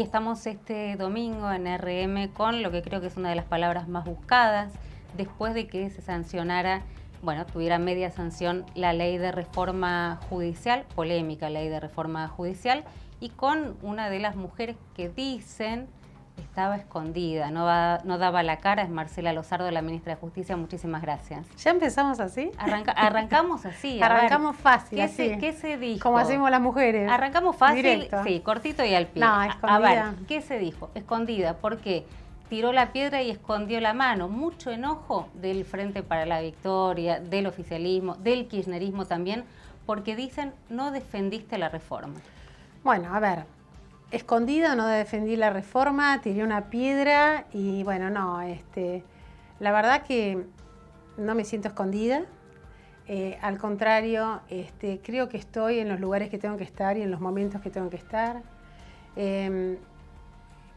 y estamos este domingo en RM con lo que creo que es una de las palabras más buscadas después de que se sancionara, bueno, tuviera media sanción la ley de reforma judicial, polémica ley de reforma judicial, y con una de las mujeres que dicen estaba escondida, no, daba la cara, es Marcela Lozardo, la ministra de Justicia, muchísimas gracias. ¿Ya empezamos así? arrancamos así. arrancamos fácil, ¿qué Se, dijo? Como hacemos las mujeres. Arrancamos fácil, sí, cortito y al pie. No, escondida. A ver, ¿qué se dijo? Escondida, ¿por qué? tiró la piedra y escondió la mano. Mucho enojo del Frente para la Victoria, del oficialismo, del kirchnerismo también, porque dicen no defendiste la reforma. Bueno, a ver, escondido, no defendí la reforma, tiré una piedra y bueno, no, este, la verdad que no me siento escondida. Eh, al contrario, este, creo que estoy en los lugares que tengo que estar y en los momentos que tengo que estar. Em,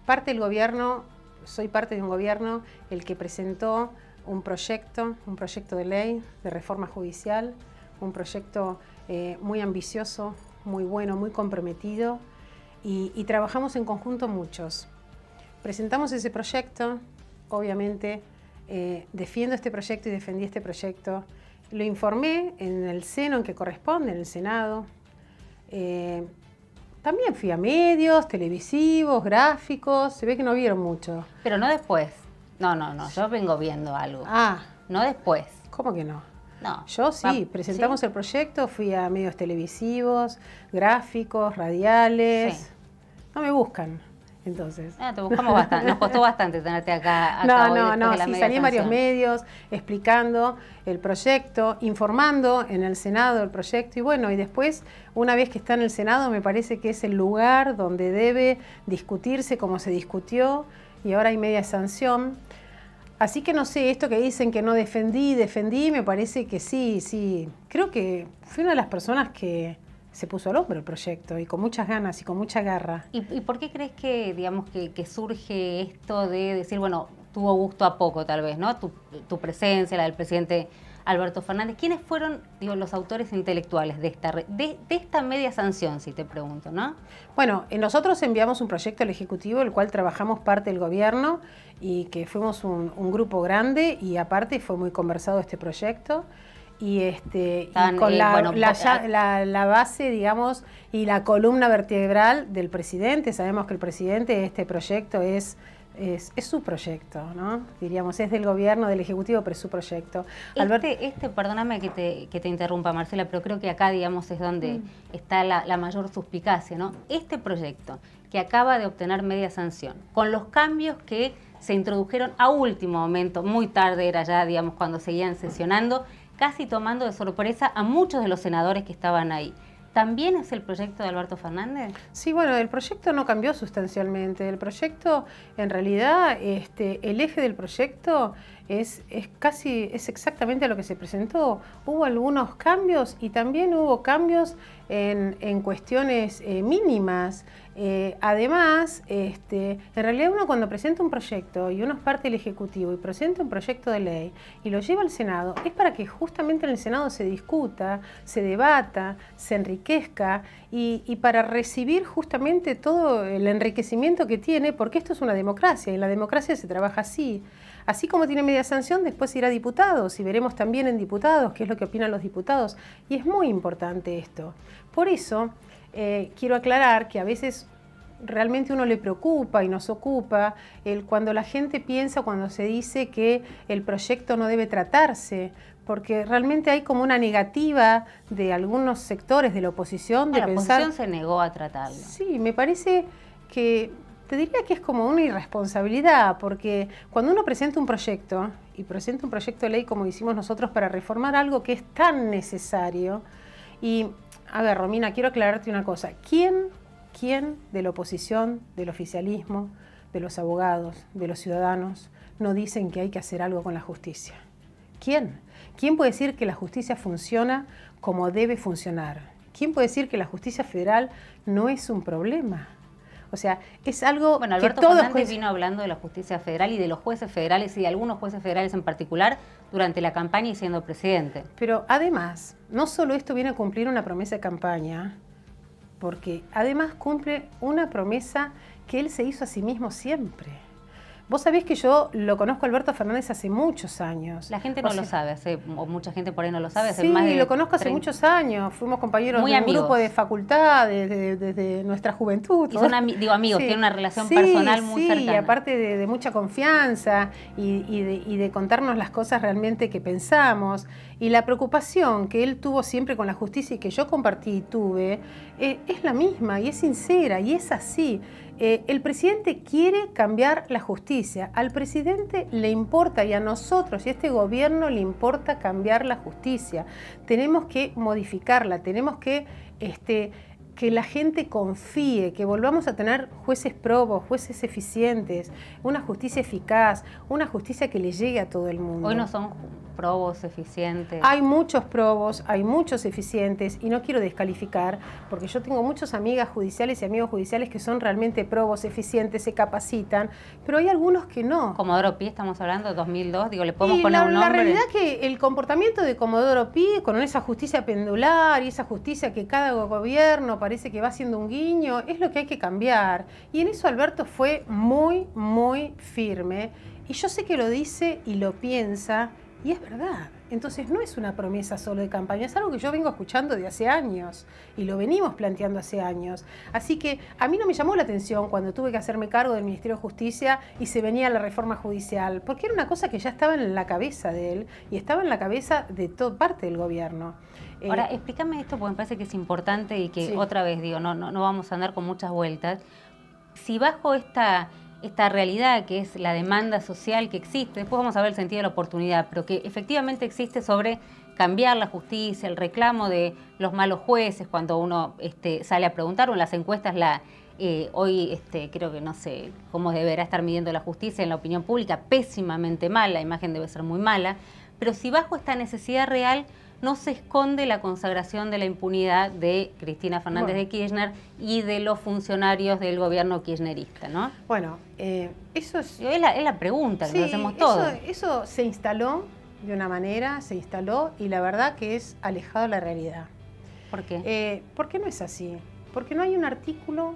parte del gobierno, soy parte de un gobierno el que presentó un proyecto, un proyecto de ley de reforma judicial, un proyecto eh, muy ambicioso, muy bueno, muy comprometido y, trabajamos en conjunto muchos. Presentamos ese proyecto, obviamente eh, defiendo este proyecto y defendí este proyecto. Lo informé en el seno en que corresponde, en el Senado. Eh, también fui a medios, televisivos, gráficos, se ve que no vieron mucho. Pero no después. No, no, no, yo vengo viendo algo. Ah. No después. ¿Cómo que no? No. Yo sí, presentamos el proyecto, fui a medios televisivos, gráficos, radiales. No me buscan. Entonces. Ah, te buscamos bastante. Nos costó bastante tenerte acá. no, no, no. Sí, salí en varios medios explicando el proyecto, informando en el Senado el proyecto. Y bueno, y después, una vez que está en el Senado, me parece que es el lugar donde debe discutirse como se discutió. Y ahora hay media sanción. Así que no sé, esto que dicen que no defendí, defendí, me parece que sí, sí. Creo que fui una de las personas que se puso al hombro el proyecto y con muchas ganas y con mucha garra. ¿Y, por qué crees que, digamos, que, surge esto de decir, bueno, tuvo gusto a poco tal vez, ¿no? Tu, presencia, la del presidente Alberto Fernández. ¿Quiénes fueron digo, los autores intelectuales de esta, de, de, esta media sanción, si te pregunto, no? Bueno, nosotros enviamos un proyecto al Ejecutivo, el cual trabajamos parte del gobierno y que fuimos un grupo grande y aparte fue muy conversado este proyecto y, este, con la, base, digamos, y la columna vertebral del presidente. Sabemos que el presidente, este proyecto es... Es, su proyecto, ¿no? Diríamos, es del gobierno, del Ejecutivo, pero es su proyecto. Este, Alberto, Este, perdóname que te, interrumpa, Marcela, pero creo que acá, digamos, es donde mm. está la, la mayor suspicacia, ¿no? Este proyecto, que acaba de obtener media sanción, con los cambios que se introdujeron a último momento, muy tarde era ya, digamos, cuando seguían sesionando, casi tomando de sorpresa a muchos de los senadores que estaban ahí. ¿También es el proyecto de Alberto Fernández? Sí, bueno, el proyecto no cambió sustancialmente. El proyecto, en realidad, este, el eje del proyecto es, casi, es exactamente lo que se presentó. Hubo algunos cambios y también hubo cambios en, cuestiones eh, mínimas. Eh, además, este, en realidad uno cuando presenta un proyecto y uno es parte del Ejecutivo y presenta un proyecto de ley y lo lleva al Senado, es para que justamente en el Senado se discuta, se debata, se enriquezca y, y para recibir justamente todo el enriquecimiento que tiene, porque esto es una democracia y la democracia se trabaja así. Así como tiene media sanción, después irá a diputados y veremos también en diputados qué es lo que opinan los diputados. Y es muy importante esto. Por eso eh, quiero aclarar que a veces realmente uno le preocupa y nos ocupa el, cuando la gente piensa, cuando se dice que el proyecto no debe tratarse, porque realmente hay como una negativa de algunos sectores de la oposición de la La oposición se negó a tratarlo. Sí, me parece que te diría que es como una irresponsabilidad, porque cuando uno presenta un proyecto, y presenta un proyecto de ley como hicimos nosotros para reformar algo que es tan necesario, y a ver, Romina, quiero aclararte una cosa, ¿quién, quién de la oposición, del oficialismo, de los abogados, de los ciudadanos, no dicen que hay que hacer algo con la justicia? ¿Quién? ¿Quién puede decir que la justicia funciona como debe funcionar? ¿Quién puede decir que la justicia federal no es un problema? O sea, es algo bueno, Alberto que vino hablando de la justicia federal y de los jueces federales y de algunos jueces federales en particular durante la campaña y siendo presidente. Pero además, no solo esto viene a cumplir una promesa de campaña, porque además cumple una promesa que él se hizo a sí mismo siempre. Vos sabés que yo lo conozco a Alberto Fernández hace muchos años. La gente no lo sabe, o mucha gente por ahí no lo sabe. sí, lo conozco hace muchos años. Fuimos compañeros Muy de amigos. un grupo de facultad desde nuestra juventud. Y son digo amigos, tiene tienen una relación personal muy cercana. Sí, aparte de, mucha confianza y, de contarnos las cosas realmente que pensamos. Y la preocupación que él tuvo siempre con la justicia y que yo compartí y tuve, eh, es la misma y es sincera y es así. Eh, el presidente quiere cambiar la justicia. Al presidente le importa y a nosotros y a este gobierno le importa cambiar la justicia. Tenemos que modificarla, tenemos que este, que la gente confíe, que volvamos a tener jueces probos, jueces eficientes, una justicia eficaz, una justicia que le llegue a todo el mundo. Hoy no son probos eficientes. Hay muchos probos, hay muchos eficientes y no quiero descalificar porque yo tengo muchas amigas judiciales y amigos judiciales que son realmente probos eficientes, se capacitan, pero hay algunos que no. Comodoro Pi, estamos hablando de 2002, digo, le podemos poner la, un nombre. La realidad es que el comportamiento de Comodoro Pi con esa justicia pendular y esa justicia que cada gobierno parece que va siendo un guiño, es lo que hay que cambiar. Y en eso Alberto fue muy, muy firme. Y yo sé que lo dice y lo piensa y es verdad. Entonces no es una promesa solo de campaña, es algo que yo vengo escuchando de hace años y lo venimos planteando hace años. Así que a mí no me llamó la atención cuando tuve que hacerme cargo del Ministerio de Justicia y se venía la reforma judicial, porque era una cosa que ya estaba en la cabeza de él y estaba en la cabeza de toda parte del gobierno. Eh, Ahora, explícame esto porque me parece que es importante y que otra vez digo, no, no, no vamos a andar con muchas vueltas. Si bajo esta esta realidad que es la demanda social que existe, después vamos a ver el sentido de la oportunidad, pero que efectivamente existe sobre cambiar la justicia, el reclamo de los malos jueces cuando uno este, sale a preguntar o en las encuestas la, eh, hoy este, creo que no sé cómo deberá estar midiendo la justicia en la opinión pública, pésimamente mala, la imagen debe ser muy mala, pero si bajo esta necesidad real no se esconde la consagración de la impunidad de Cristina Fernández de Kirchner y de los funcionarios del gobierno kirchnerista, ¿no? Bueno, eh, eso es... Es la, pregunta hacemos todos. Eso, se instaló de una manera, se instaló y la verdad que es alejado de la realidad. ¿Por qué? Eh, qué no es así. Porque no hay un artículo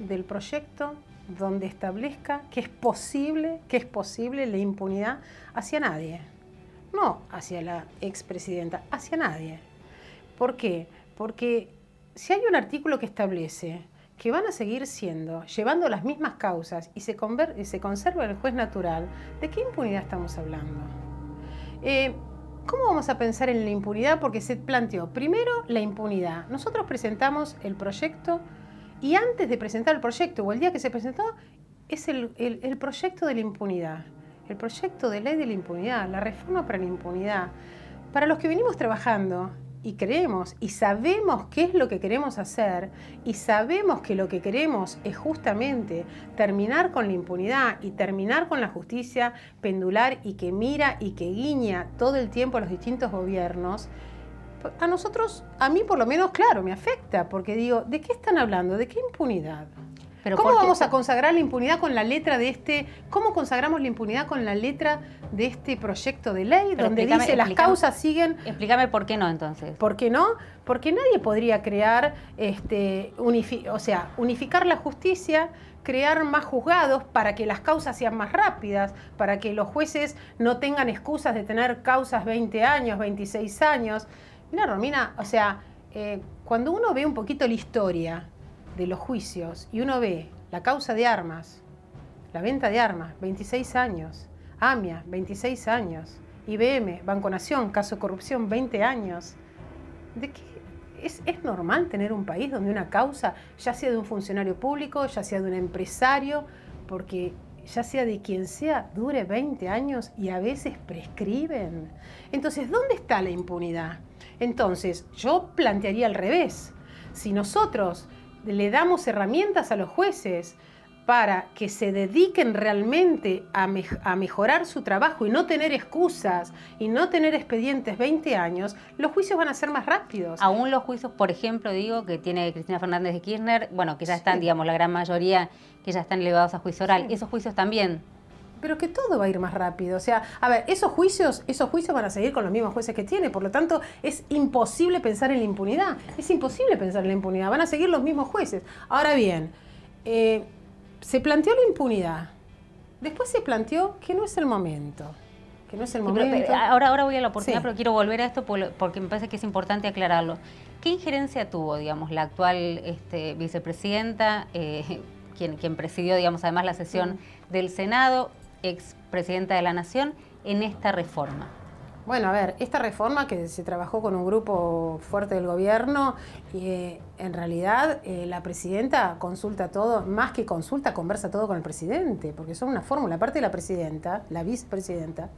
del proyecto donde establezca que es posible, que es posible la impunidad hacia nadie no hacia la expresidenta, hacia nadie. ¿Por qué? Porque si hay un artículo que establece que van a seguir siendo, llevando las mismas causas y se, y se conserva el juez natural, ¿de qué impunidad estamos hablando? Eh, ¿Cómo vamos a pensar en la impunidad? Porque se planteó primero la impunidad. Nosotros presentamos el proyecto y antes de presentar el proyecto o el día que se presentó, es el proyecto de la impunidad el proyecto de ley de la impunidad, la reforma para la impunidad, para los que venimos trabajando y creemos y sabemos qué es lo que queremos hacer y sabemos que lo que queremos es justamente terminar con la impunidad y terminar con la justicia pendular y que mira y que guiña todo el tiempo a los distintos gobiernos, a nosotros, a mí por lo menos, claro, me afecta, porque digo, ¿de qué están hablando? ¿De qué impunidad? ¿Cómo vamos a consagrar la impunidad con la letra de este? ¿Cómo consagramos la impunidad con la letra de este proyecto de ley donde dice las causas siguen? Explícame por qué no entonces. ¿Por qué no? Porque nadie podría crear, este, o sea, unificar la justicia, crear más juzgados para que las causas sean más rápidas, para que los jueces no tengan excusas de tener causas 20 años, 26 años. Mira, Romina, o sea, eh, cuando uno ve un poquito la historia de los juicios y uno ve la causa de armas, la venta de armas, 26 años, AMIA, 26 años, IBM, Banco Nación, caso corrupción, 20 años. ¿De qué? ¿Es, ¿Es normal tener un país donde una causa, ya sea de un funcionario público, ya sea de un empresario, porque ya sea de quien sea, dure 20 años y a veces prescriben. Entonces, ¿dónde está la impunidad? Entonces, yo plantearía al revés. Si nosotros le damos herramientas a los jueces para que se dediquen realmente a, mejorar su trabajo y no tener excusas y no tener expedientes 20 años, los juicios van a ser más rápidos. Aún los juicios, por ejemplo, digo, que tiene Cristina Fernández de Kirchner, bueno, que ya están, digamos, la gran mayoría que ya están elevados a juicio oral, y esos juicios también pero que todo va a ir más rápido. O sea, a ver, esos juicios, esos juicios van a seguir con los mismos jueces que tiene, por lo tanto es imposible pensar en la impunidad, es imposible pensar en la impunidad, van a seguir los mismos jueces. Ahora bien, eh, se planteó la impunidad, después se planteó que no es el momento. Que no es el momento. Eh, ahora, ahora voy a la oportunidad, pero quiero volver a esto porque me parece que es importante aclararlo. ¿Qué injerencia tuvo, digamos, la actual este, vicepresidenta, eh, quien, presidió, digamos, además la sesión del Senado? expresidenta de la Nación, en esta reforma? Bueno, a ver, esta reforma que se trabajó con un grupo fuerte del gobierno, y eh, en realidad eh, la presidenta consulta todo, más que consulta, conversa todo con el presidente, porque son una fórmula. Aparte de la presidenta, la vicepresidenta,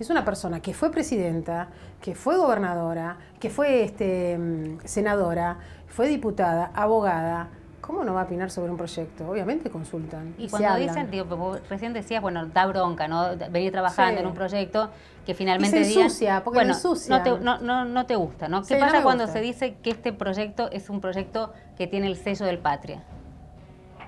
es una persona que fue presidenta, que fue gobernadora, que fue este, mm, senadora, fue diputada, abogada, ¿Cómo no va a opinar sobre un proyecto? Obviamente consultan. Y, cuando dicen, digo, pues recién decías, bueno, da bronca, ¿no? Venir trabajando en un proyecto que finalmente. es porque No, te, no, no, te gusta, ¿no? ¿Qué pasa cuando se dice que este proyecto es un proyecto que tiene el sello del patria?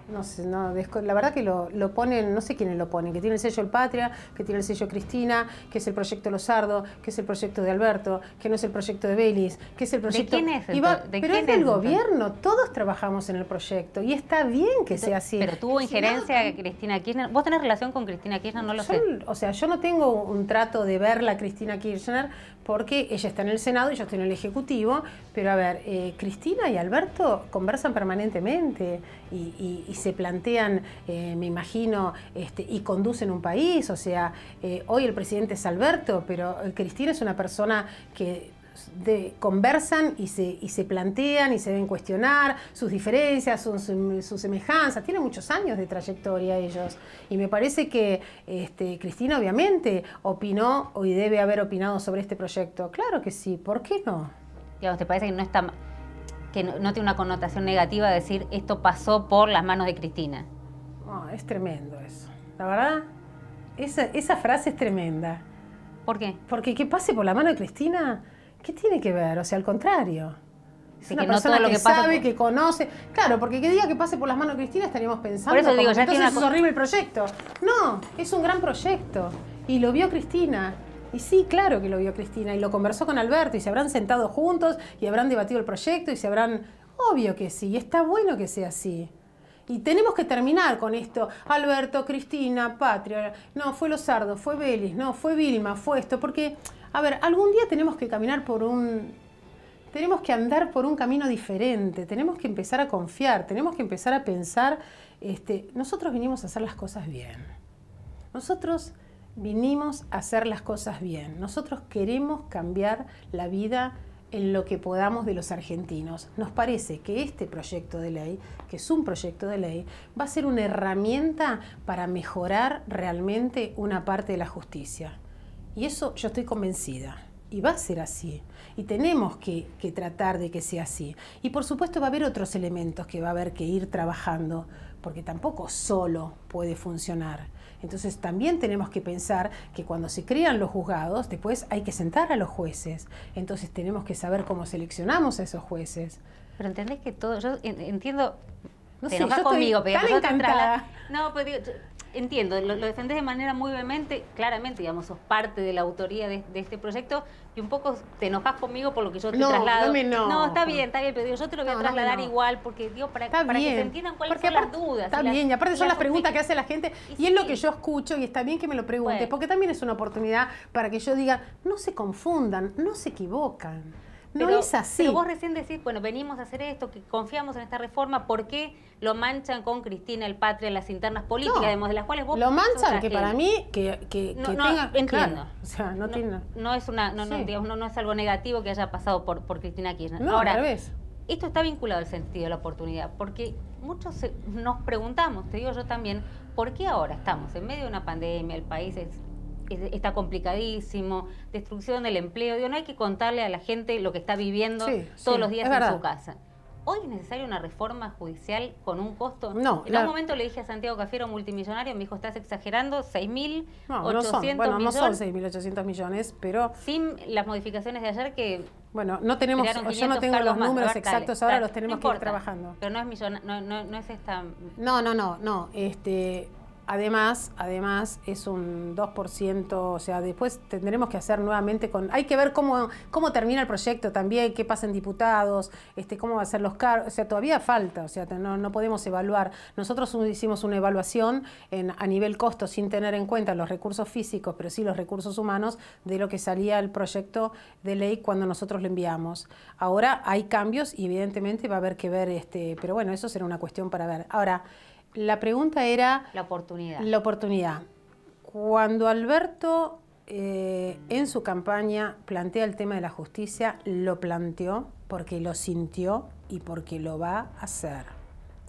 no sé, no, la verdad que lo, lo, ponen, no sé quiénes lo ponen, que tiene el sello El Patria, que tiene el sello Cristina, que es el proyecto Lozardo, que es el proyecto de Alberto, que no es el proyecto de Belis, que es el proyecto... ¿De quién es? pero es del gobierno, todos trabajamos en el proyecto y está bien que sea así. Pero tuvo injerencia Cristina Kirchner. ¿Vos tenés relación con Cristina Kirchner? No lo sé. O sea, yo no tengo un trato de verla Cristina Kirchner, porque ella está en el Senado y yo estoy en el Ejecutivo, pero a ver, eh, Cristina y Alberto conversan permanentemente y, se plantean, eh, me imagino, este, y conducen un país, o sea, eh, hoy el presidente es Alberto, pero Cristina es una persona que de, conversan y se, y se plantean y se deben cuestionar sus diferencias, sus su, semejanzas. Tienen muchos años de trayectoria ellos. Y me parece que este, Cristina obviamente opinó y debe haber opinado sobre este proyecto. Claro que sí, ¿por qué no? ¿te parece que no está que no, tiene una connotación negativa decir esto pasó por las manos de Cristina? Ah, es tremendo eso. La verdad, esa, esa frase es tremenda. ¿Por qué? Porque que pase por la mano de Cristina ¿Qué tiene que ver? O sea, al contrario. una que persona que, sabe, que conoce. Claro, porque que diga que pase por las manos Cristina estaríamos pensando. Por eso digo, tiene horrible proyecto. No, es un gran proyecto. Y lo vio Cristina. Y sí, claro que lo vio Cristina. Y lo conversó con Alberto. Y se habrán sentado juntos. Y habrán debatido el proyecto. Y se habrán. Obvio que sí. está bueno que sea así. Y tenemos que terminar con esto. Alberto, Cristina, Patria. No, fue Lozardo, fue Vélez. No, fue Vilma, fue esto. Porque a ver, algún día tenemos que caminar por un... Tenemos que andar por un camino diferente, tenemos que empezar a confiar, tenemos que empezar a pensar, este, nosotros vinimos a hacer las cosas bien. Nosotros vinimos a hacer las cosas bien. Nosotros queremos cambiar la vida en lo que podamos de los argentinos. Nos parece que este proyecto de ley, que es un proyecto de ley, va a ser una herramienta para mejorar realmente una parte de la justicia. Y eso yo estoy convencida. Y va a ser así. Y tenemos que, tratar de que sea así. Y por supuesto va a haber otros elementos que va a haber que ir trabajando, porque tampoco solo puede funcionar. Entonces también tenemos que pensar que cuando se crean los juzgados, después hay que sentar a los jueces. Entonces tenemos que saber cómo seleccionamos a esos jueces. Pero entendés que todo, yo entiendo, no sé, conmigo, pero encantada. no, pues digo, entiendo, lo, defendés de manera muy vehemente, claramente, digamos, sos parte de la autoría de, este proyecto y un poco te enojas conmigo por lo que yo te no, traslado. No, está bien, está bien, pero yo te lo voy a trasladar igual porque, dios para, para que se entiendan cuáles son las dudas. Está bien, y aparte son las, preguntas que hace la gente y, es lo que yo escucho y está bien que me lo preguntes, porque también es una oportunidad para que yo diga, no se confundan, no se equivocan no es así. Pero vos recién decís, bueno, venimos a hacer esto, que confiamos en esta reforma, ¿por qué lo manchan con Cristina, el patria, las internas políticas, de las cuales vos... Lo manchan, que para mí, que, que, no, Entiendo. o sea, no, No es, una, no, no, es algo negativo que haya pasado por, por Cristina Kirchner. Ahora, Esto está vinculado al sentido de la oportunidad, porque muchos nos preguntamos, te digo yo también, ¿por qué ahora estamos en medio de una pandemia, el país es está complicadísimo, destrucción del empleo. Digo, no hay que contarle a la gente lo que está viviendo todos los días en su casa. ¿Hoy es necesaria una reforma judicial con un costo? No. En algún momento le dije a Santiago Cafiero, multimillonario, me dijo, estás exagerando, 6.800 mil no no son 6.800 millones, pero... Sin las modificaciones de ayer que... Bueno, no tenemos, yo no tengo los números exactos, ahora los tenemos que ir trabajando. Pero no es, millon... no, no, no es esta... No, no, no, no. Este, Además, además es un 2%, o sea, después tendremos que hacer nuevamente con... Hay que ver cómo, cómo termina el proyecto también, qué pasa en diputados, este, cómo va a ser los cargos, o sea, todavía falta, o sea, no, podemos evaluar. Nosotros hicimos una evaluación a nivel costo sin tener en cuenta los recursos físicos, pero sí los recursos humanos de lo que salía el proyecto de ley cuando nosotros lo enviamos. Ahora hay cambios y evidentemente va a haber que ver, este, pero bueno, eso será una cuestión para ver. Ahora, la pregunta era... La oportunidad. La oportunidad. Cuando Alberto eh, en su campaña plantea el tema de la justicia, lo planteó porque lo sintió y porque lo va a hacer.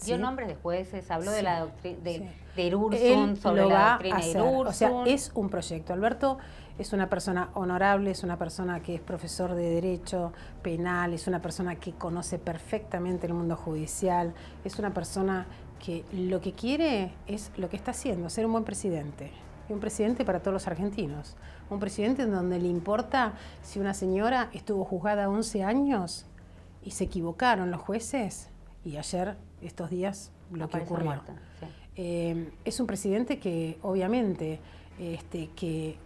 Dio nombres de jueces, habló de la doctrina de, sí. sobre la doctrina O sea, es un proyecto. Alberto es una persona honorable, es una persona que es profesor de derecho penal, es una persona que conoce perfectamente el mundo judicial, es una persona que lo que quiere es lo que está haciendo, ser un buen presidente. Y un presidente para todos los argentinos. Un presidente en donde le importa si una señora estuvo juzgada 11 años y se equivocaron los jueces y ayer, estos días, lo que ocurrió. Eh, es un presidente que, obviamente, este, que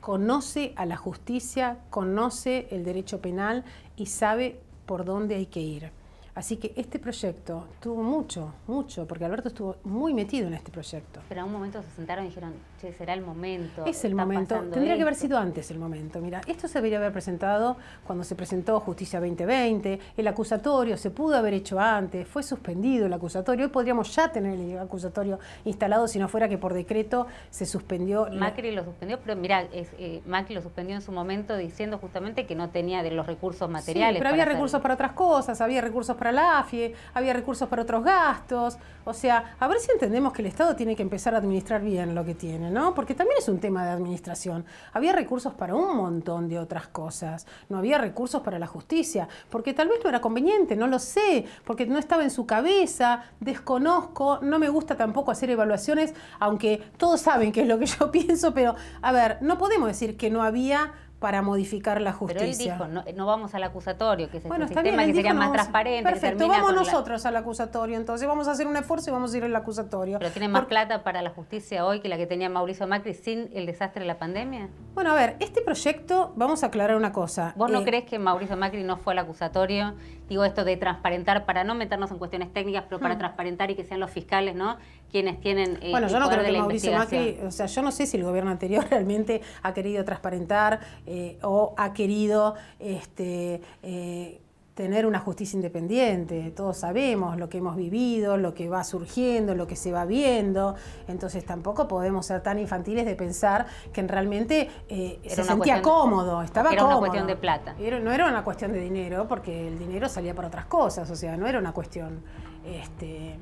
conoce a la justicia, conoce el derecho penal y sabe por dónde hay que ir. Así que este proyecto tuvo mucho, mucho, porque Alberto estuvo muy metido en este proyecto. Pero a un momento se sentaron y dijeron, será el momento. Es el momento. Tendría que haber sido antes el momento. Mira, esto se debería haber presentado cuando se presentó Justicia 2020, el acusatorio se pudo haber hecho antes, fue suspendido el acusatorio. Hoy podríamos ya tener el acusatorio instalado si no fuera que por decreto se suspendió. Macri lo suspendió, pero mira, eh, Macri lo suspendió en su momento diciendo justamente que no tenía de los recursos materiales. pero había recursos para otras cosas, había recursos para la AFIE, había recursos para otros gastos. O sea, a ver si entendemos que el Estado tiene que empezar a administrar bien lo que tiene. ¿no? Porque también es un tema de administración. Había recursos para un montón de otras cosas. No había recursos para la justicia, porque tal vez no era conveniente, no lo sé, porque no estaba en su cabeza, desconozco, no me gusta tampoco hacer evaluaciones, aunque todos saben qué es lo que yo pienso, pero a ver, no podemos decir que no había para modificar la justicia. Pero él dijo, no, vamos al acusatorio, que es el este sistema que sería más transparente. Perfecto, vamos nosotros al acusatorio, entonces vamos a hacer un esfuerzo y vamos a ir al acusatorio. ¿Pero tiene más plata para la justicia hoy que la que tenía Mauricio Macri sin el desastre de la pandemia? Bueno, a ver, este proyecto, vamos a aclarar una cosa. ¿Vos no eh, crees que Mauricio Macri no fue al acusatorio digo esto de transparentar, para no meternos en cuestiones técnicas, pero para hmm. transparentar y que sean los fiscales, ¿no? Quienes tienen. Eh, bueno, yo no creo que Mauricio Macri, o sea, yo no sé si el gobierno anterior realmente ha querido transparentar eh, o ha querido este, eh, tener una justicia independiente. Todos sabemos lo que hemos vivido, lo que va surgiendo, lo que se va viendo. Entonces tampoco podemos ser tan infantiles de pensar que realmente eh, se sentía cómodo, estaba era cómodo. Era una cuestión de plata. no era una cuestión de dinero, porque el dinero salía para otras cosas, o sea, no era una cuestión... Este,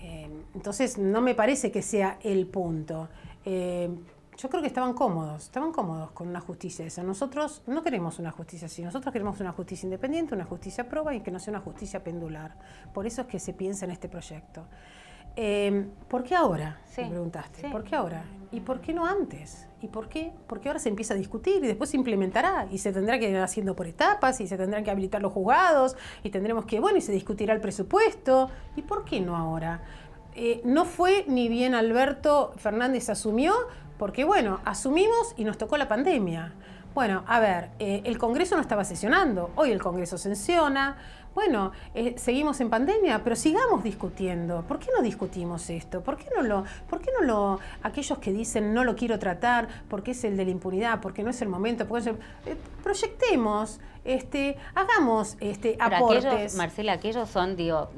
eh, entonces no me parece que sea el punto. Eh, yo creo que estaban cómodos, estaban cómodos con una justicia esa. Nosotros no queremos una justicia así, nosotros queremos una justicia independiente, una justicia prueba y que no sea una justicia pendular. Por eso es que se piensa en este proyecto. Em, ¿Por qué ahora? me preguntaste. ¿Por qué ahora? ¿Y por qué no antes? ¿Y por qué? Porque ahora se empieza a discutir y después se implementará y se tendrá que ir haciendo por etapas y se tendrán que habilitar los juzgados y tendremos que, bueno, y se discutirá el presupuesto. ¿Y por qué no ahora? Eh, no fue ni bien Alberto Fernández asumió, porque bueno, asumimos y nos tocó la pandemia. Bueno, a ver, eh, el Congreso no estaba sesionando, hoy el Congreso sesiona, bueno, eh, seguimos en pandemia, pero sigamos discutiendo. ¿Por qué no discutimos esto? ¿Por qué no lo, por qué no lo, aquellos que dicen no lo quiero tratar porque es el de la impunidad, porque no es el momento, proyectemos, este, hagamos este, aportes. Marcela, aquellos son, digo,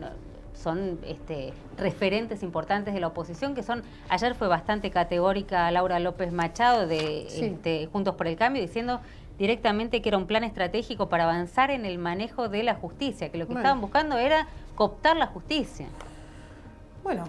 son este, referentes importantes de la oposición, que son, ayer fue bastante categórica Laura López Machado de este, Juntos por el Cambio, diciendo directamente que era un plan estratégico para avanzar en el manejo de la justicia, que lo que estaban buscando era cooptar la justicia. Bueno,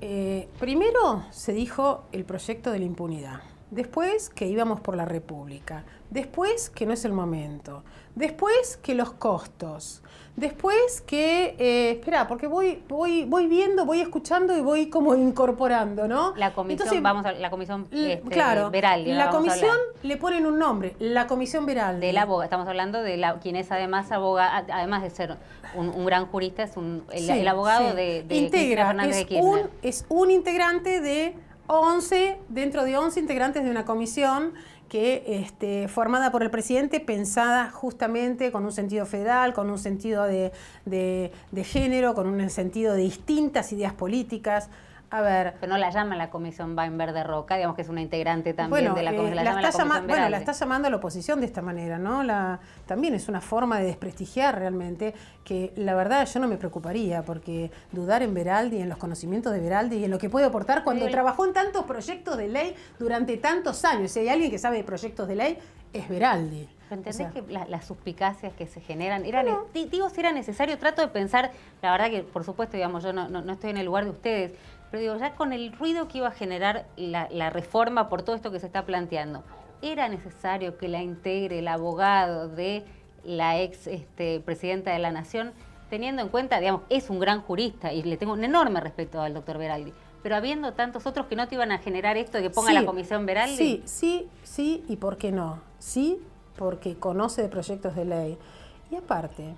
eh, primero se dijo el proyecto de la impunidad después que íbamos por la República, después que no es el momento, después que los costos, después que, eh, espera, porque voy, voy, voy viendo, voy escuchando y voy como incorporando, ¿no? La comisión, vamos a, la comisión este, claro, veral. La, comisión le ponen un nombre, la comisión veral. Del abogado, estamos hablando de la, quien es además abogado, además de ser un, gran jurista, es un, el, abogado de, Integra, es Un, es un integrante de 11, dentro de 11 integrantes de una comisión que este, formada por el presidente, pensada justamente con un sentido federal, con un sentido de género, con un sentido de distintas ideas políticas. A ver. Pero no la llama la Comisión Weinberg de Roca, digamos que es una integrante también de la Comisión. de la, eh, bueno, la está llamando a la oposición de esta manera, ¿no? La, también es una forma de desprestigiar realmente, que la verdad yo no me preocuparía, porque dudar en Veraldi, en los conocimientos de Veraldi y en lo que puede aportar cuando trabajó en tantos proyectos de ley durante tantos años. Si hay alguien que sabe de proyectos de ley, es Veraldi. ¿Entendés que las suspicacias que se generan? Digo, si era necesario, trato de pensar, la verdad que por supuesto, digamos, yo no estoy en el lugar de ustedes, pero digo, ya con el ruido que iba a generar la, reforma por todo esto que se está planteando, ¿era necesario que la integre el abogado de la ex este, presidenta de la Nación, teniendo en cuenta, digamos, es un gran jurista y le tengo un enorme respeto al doctor Beraldi, pero habiendo tantos otros que no te iban a generar esto que ponga la comisión Veraldi Sí, sí, sí, y por qué no. Sí, porque conoce de proyectos de ley. Y aparte,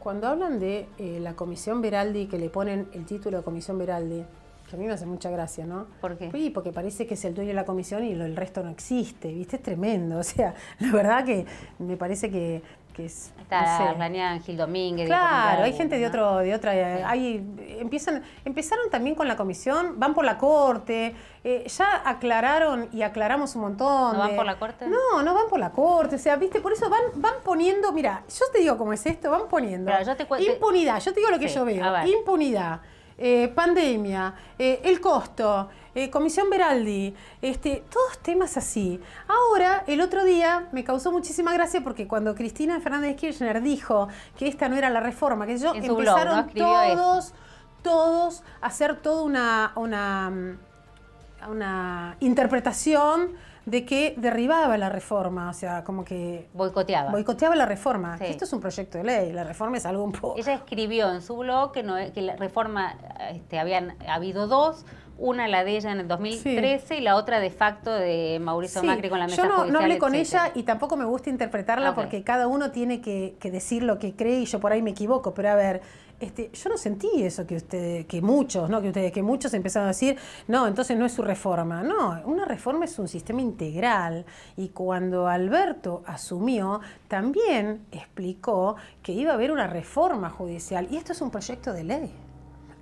cuando hablan de eh, la comisión Beraldi, que le ponen el título de comisión Beraldi, a mí me hace mucha gracia, ¿no? ¿Por qué? Sí, porque parece que es el dueño de la comisión y lo, el resto no existe, ¿viste? Es tremendo, o sea, la verdad que me parece que, es... Está no sé. Domínguez. Claro, hay gente de otro, de otra... empiezan, empezaron también con la comisión, van por la corte, eh, ya aclararon y aclaramos un montón. ¿No van por la corte? No, no van por la corte, o sea, ¿viste? Por eso van, van poniendo, mira, yo te digo cómo es esto, van poniendo... Impunidad, yo te digo lo que yo veo, impunidad. Eh, pandemia, eh, el costo, eh, Comisión Veraldi, este, todos temas así. Ahora, el otro día me causó muchísima gracia porque cuando Cristina Fernández Kirchner dijo que esta no era la reforma, que yo, empezaron todos, todos a hacer toda una, una, una interpretación de que derribaba la reforma, o sea, como que... Boicoteaba. Boicoteaba la reforma. Esto es un proyecto de ley, la reforma es algo un poco... Ella escribió en su blog que, no, que la reforma, este, habían habido dos, una la de ella en el 2013 y la otra de facto de Mauricio Macri con la mesa Yo no, no hablé con ella y tampoco me gusta interpretarla ah, porque cada uno tiene que, que, decir lo que cree y yo por ahí me equivoco, pero a ver, este, yo no sentí eso que usted que muchos, ¿no? Que ustedes, que muchos empezaron a decir, no, entonces no es su reforma. No, una reforma es un sistema integral. Y cuando Alberto asumió, también explicó que iba a haber una reforma judicial. Y esto es un proyecto de ley.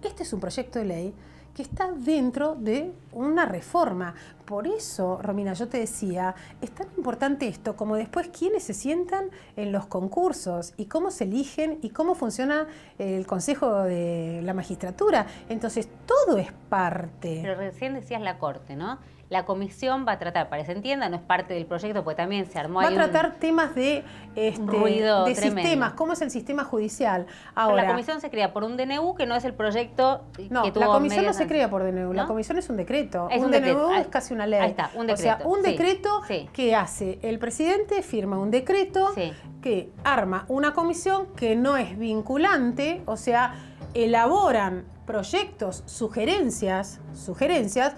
Este es un proyecto de ley que está dentro de una reforma, por eso, Romina, yo te decía, es tan importante esto como después quiénes se sientan en los concursos y cómo se eligen y cómo funciona el Consejo de la Magistratura. Entonces, todo es parte. Pero recién decías la Corte, ¿no? La comisión va a tratar, para que se entienda, no es parte del proyecto, porque también se armó va Va a tratar temas de, este, sistemas, cómo es el sistema judicial. Ahora, la comisión se crea por un DNU que no es el proyecto no, la comisión no se crea por DNU, la comisión es un decreto. un, DNU es casi una ley. Ahí está, un decreto. O sea, un decreto que hace, el presidente firma un decreto que arma una comisión que no es vinculante, o sea, elaboran proyectos, sugerencias, sugerencias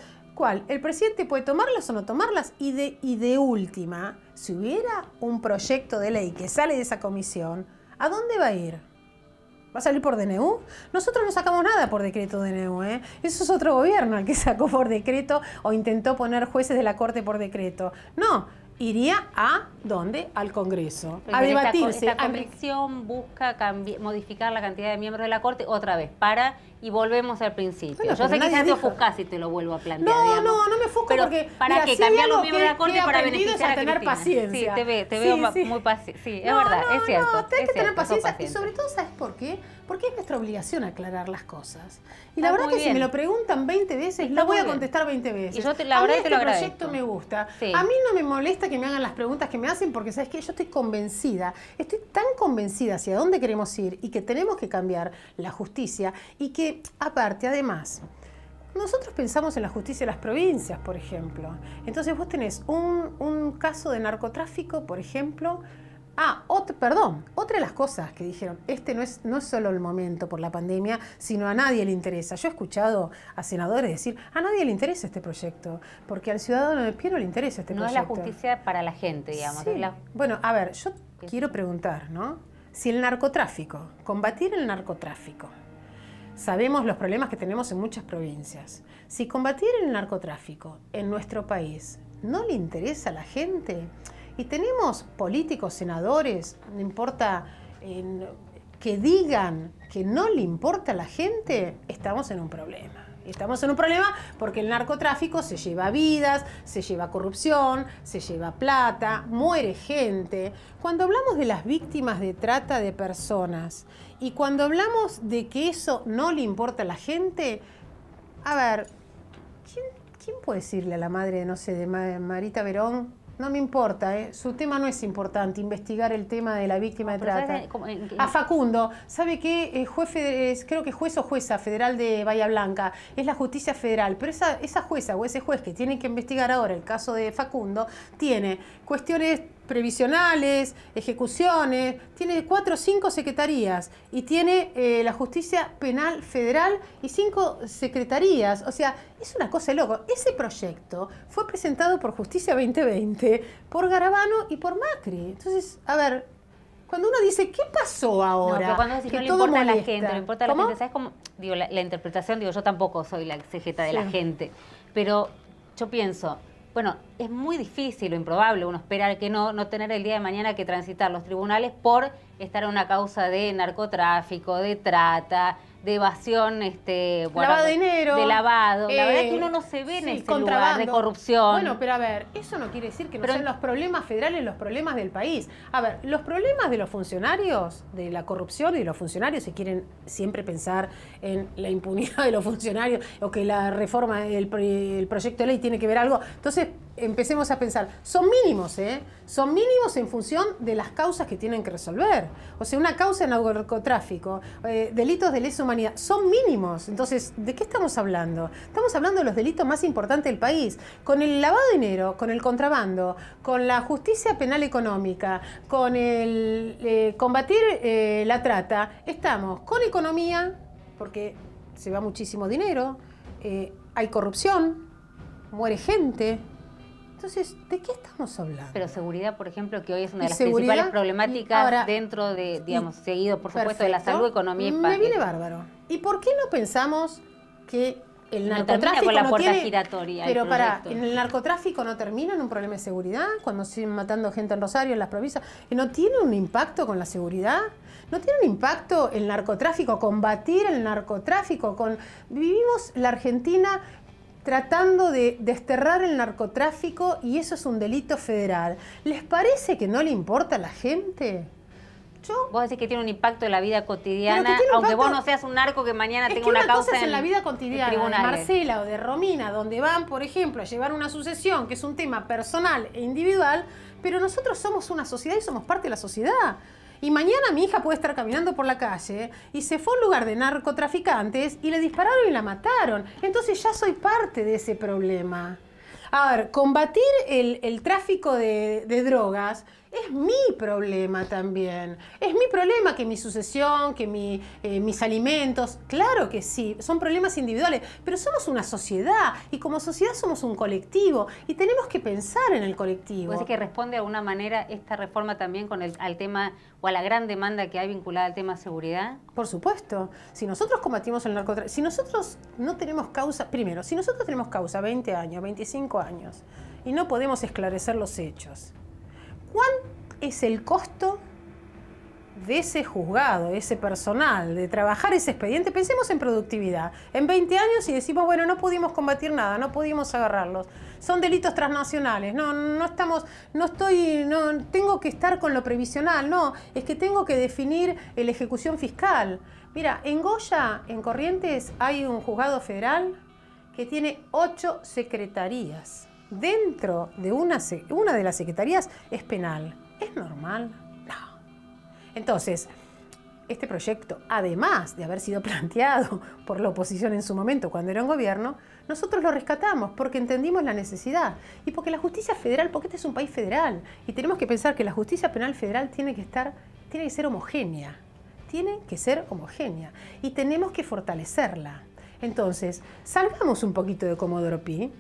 el presidente puede tomarlas o no tomarlas y de, última, si hubiera un proyecto de ley que sale de esa comisión, ¿a dónde va a ir? ¿Va a salir por DNU? Nosotros no sacamos nada por decreto DNU, ¿eh? Eso es otro gobierno el que sacó por decreto o intentó poner jueces de la Corte por decreto. No, iría a dónde? Al Congreso. a debatirse. La comisión busca modificar la cantidad de miembros de la Corte otra vez para y volvemos al principio. Yo sé que ya te ofuscás y te lo vuelvo a plantear. No, no, no me ofusco porque. ¿Para que cambiar los miembros de la corte para beneficiar a, tener paciencia. Sí, te, veo, te veo muy paciente. Sí, es verdad, no, es cierto. No, tenés que tener paciencia. Y sobre todo, ¿sabes por qué? Porque es nuestra obligación aclarar las cosas. Y la ah, verdad que si me lo preguntan 20 veces, lo voy a contestar 20 veces. Y yo te, la verdad a mí este proyecto me gusta. A mí no me molesta que me hagan las preguntas que me hacen porque, ¿sabes que Yo estoy convencida. Estoy tan convencida hacia dónde queremos ir y que tenemos que cambiar la justicia y que aparte, además, nosotros pensamos en la justicia de las provincias, por ejemplo. Entonces vos tenés un, caso de narcotráfico, por ejemplo. Ah, otro, perdón, otra de las cosas que dijeron, este no es, no solo el momento por la pandemia, sino a nadie le interesa. Yo he escuchado a senadores decir, a nadie le interesa este proyecto, porque al ciudadano de pie no le interesa este proyecto. No es la justicia para la gente, digamos. Bueno, a ver, yo quiero preguntar, ¿no? Si el narcotráfico, combatir el narcotráfico, Sabemos los problemas que tenemos en muchas provincias. Si combatir el narcotráfico en nuestro país no le interesa a la gente, y tenemos políticos, senadores, no importa, que digan que no le importa a la gente, estamos en un problema. Estamos en un problema porque el narcotráfico se lleva vidas, se lleva corrupción, se lleva plata, muere gente. Cuando hablamos de las víctimas de trata de personas y cuando hablamos de que eso no le importa a la gente, a ver, ¿quién, puede decirle a la madre, no sé, de Marita Verón? No me importa, eh, su tema no es importante, investigar el tema de la víctima de trata. a Facundo, ¿sabe qué? El juez creo que juez o jueza federal de Bahía Blanca, es la justicia federal, pero esa, esa jueza o ese juez que tiene que investigar ahora el caso de Facundo, tiene cuestiones previsionales, ejecuciones, tiene cuatro o cinco secretarías y tiene eh, la justicia penal federal y cinco secretarías. O sea, es una cosa de loco. Ese proyecto fue presentado por Justicia 2020, por Garabano y por Macri. Entonces, a ver, cuando uno dice, ¿qué pasó ahora? No, pero le importa a la gente, no importa a la gente, ¿sabes cómo? Digo, la, interpretación, digo, yo tampoco soy la exegeta de la gente, pero yo pienso, bueno, es muy difícil o improbable, uno esperar que no, no tener el día de mañana que transitar los tribunales por estar en una causa de narcotráfico, de trata, de evasión, este, lavado de dinero, lavado. la verdad que uno no se eh, ve en ese lugar de corrupción. Bueno, pero a ver, eso no quiere decir que no pero, sean los problemas federales los problemas del país. A ver, los problemas de los funcionarios, de la corrupción y de los funcionarios, si quieren siempre pensar en la impunidad de los funcionarios o que la reforma, el, el proyecto de ley tiene que ver algo. Entonces, empecemos a pensar, son mínimos, ¿eh? Son mínimos en función de las causas que tienen que resolver. O sea, una causa en narcotráfico, eh, delitos de lesa humanidad, son mínimos. Entonces, ¿de qué estamos hablando? Estamos hablando de los delitos más importantes del país. Con el lavado de dinero, con el contrabando, con la justicia penal económica, con el eh, combatir la trata, estamos con economía, porque se va muchísimo dinero, hay corrupción, muere gente, entonces, ¿de qué estamos hablando? Pero seguridad, por ejemplo, que hoy es una de las principales problemáticas dentro de, digamos, seguido, por supuesto, de la salud, economía y mm, Me viene bárbaro. ¿Y por qué no pensamos que el narcotráfico con la puerta giratoria pero para el narcotráfico no termina en un problema de seguridad cuando siguen matando gente en Rosario en las provincias no tiene un impacto con la seguridad no tiene un impacto el narcotráfico combatir el narcotráfico con vivimos la Argentina tratando de desterrar el narcotráfico y eso es un delito federal. ¿Les parece que no le importa a la gente? Yo, vos decís que tiene un impacto en la vida cotidiana, aunque vos no seas un narco que mañana tenga una, causa cosa es en, en, la vida cotidiana Marcela o de Romina, donde van, por ejemplo, a llevar una sucesión, que es un tema personal e individual, pero nosotros somos una sociedad y somos parte de la sociedad. Y mañana mi hija puede estar caminando por la calle y se fue a un lugar de narcotraficantes y le dispararon y la mataron. Entonces ya soy parte de ese problema. A ver, combatir el, tráfico de, de drogas es mi problema también. Es mi problema que mi sucesión, que eh, mis alimentos, claro que sí, son problemas individuales, pero somos una sociedad y como sociedad somos un colectivo y tenemos que pensar en el colectivo. Así que responde de alguna manera esta reforma también con el, al tema o a la gran demanda que hay vinculada al tema seguridad. Por supuesto, si nosotros combatimos el narcotráfico, si nosotros no tenemos causa, primero, si nosotros tenemos causa 20 años, 25 años y no podemos esclarecer los hechos, ¿Cuál es el costo de ese juzgado, de ese personal, de trabajar ese expediente? Pensemos en productividad. En 20 años y decimos, bueno, no pudimos combatir nada, no pudimos agarrarlos. Son delitos transnacionales. No, no estamos, no estoy, no, tengo que estar con lo previsional. No, es que tengo que definir la ejecución fiscal. Mira, en Goya, en Corrientes, hay un juzgado federal que tiene ocho secretarías dentro de una, de las secretarías es penal. ¿Es normal? No. Entonces, este proyecto, además de haber sido planteado por la oposición en su momento cuando era un gobierno, nosotros lo rescatamos porque entendimos la necesidad y porque la justicia federal, porque este es un país federal y tenemos que pensar que la justicia penal federal tiene que estar, tiene que ser homogénea, tiene que ser homogénea y tenemos que fortalecerla. Entonces, salvamos un poquito de Comodoro Pi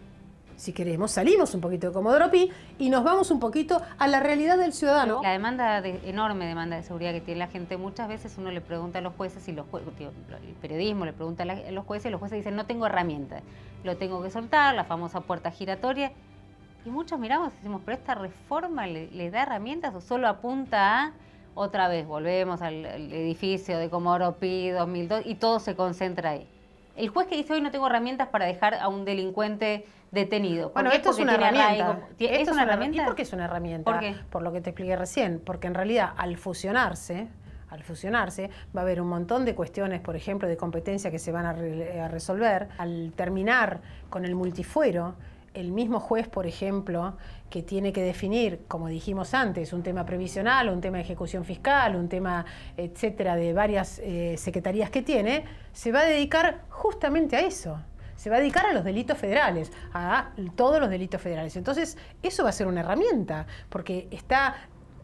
si queremos, salimos un poquito de Comodoro y nos vamos un poquito a la realidad del ciudadano. La demanda, de, enorme demanda de seguridad que tiene la gente, muchas veces uno le pregunta a los jueces y los jueces, el periodismo le pregunta a los jueces y los jueces dicen, no tengo herramientas, lo tengo que soltar, la famosa puerta giratoria. Y muchos miramos y decimos, pero esta reforma le, da herramientas o solo apunta a otra vez volvemos al, edificio de Comodoro 2002 y todo se concentra ahí. El juez que dice hoy no tengo herramientas para dejar a un delincuente detenido. bueno, esto es una herramienta. ¿Es una herramienta? ¿Y por qué es una herramienta? ¿Por, lo que te expliqué recién, porque en realidad al fusionarse, al fusionarse, va a haber un montón de cuestiones, por ejemplo, de competencia que se van a, resolver. Al terminar con el multifuero, el mismo juez, por ejemplo, que tiene que definir, como dijimos antes, un tema previsional, un tema de ejecución fiscal, un tema, etcétera, de varias eh, secretarías que tiene, se va a dedicar justamente a eso se va a dedicar a los delitos federales, a todos los delitos federales. Entonces, eso va a ser una herramienta, porque está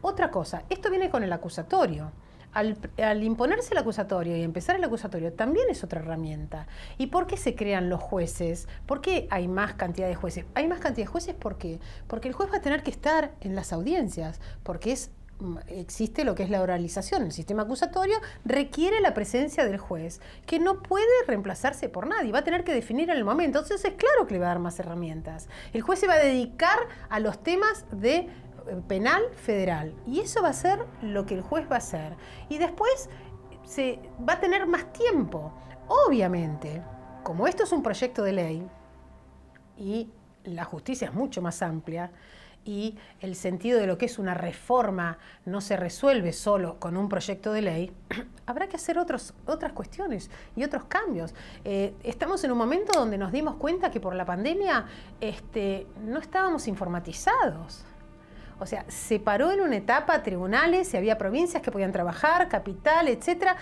otra cosa, esto viene con el acusatorio. Al, imponerse el acusatorio y empezar el acusatorio también es otra herramienta. ¿Y por qué se crean los jueces? ¿Por qué hay más cantidad de jueces? Hay más cantidad de jueces porque porque el juez va a tener que estar en las audiencias, porque es existe lo que es la oralización. El sistema acusatorio requiere la presencia del juez, que no puede reemplazarse por nadie, va a tener que definir en el momento. Entonces es claro que le va a dar más herramientas. El juez se va a dedicar a los temas de eh, penal federal y eso va a ser lo que el juez va a hacer. Y después se va a tener más tiempo. Obviamente, como esto es un proyecto de ley y la justicia es mucho más amplia, y el sentido de lo que es una reforma no se resuelve solo con un proyecto de ley, habrá que hacer otras cuestiones y otros cambios. Eh, estamos en un momento donde nos dimos cuenta que por la pandemia este, no estábamos informatizados. O sea, se paró en una etapa tribunales, y había provincias que podían trabajar, capital, etcétera.